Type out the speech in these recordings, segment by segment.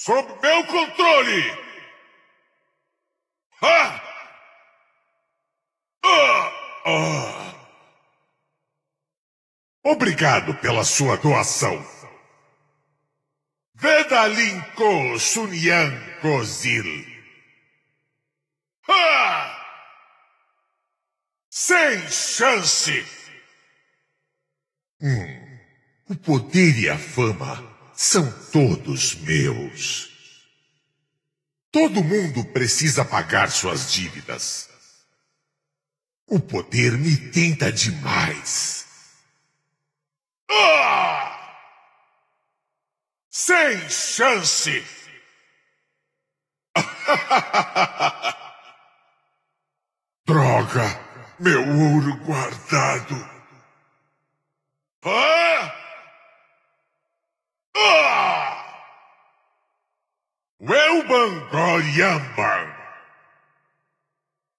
sob meu controle. Ah! Ah! Ah! Obrigado pela sua doação. Vedalinko Sunyan Ah. Sem chance! Hum, o poder e a fama são todos meus. Todo mundo precisa pagar suas dívidas. O poder me tenta demais. Ah! Sem chance! Droga, meu ouro guardado. Ah! Yaubangoyamba.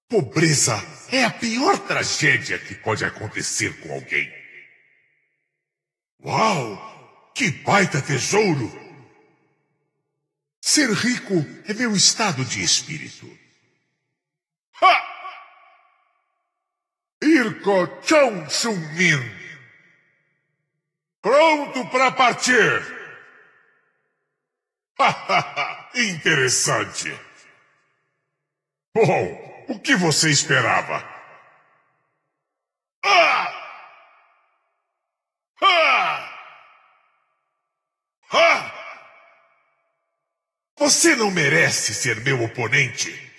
Pobreza é a pior tragédia que pode acontecer com alguém. Uau! Que baita tesouro! Ser rico é meu estado de espírito. Ha! Irko Chong Min. Pronto para partir! Ha ha ha! interessante. Bom, o que você esperava? Ah! Ah! Ah! Você não merece ser meu oponente.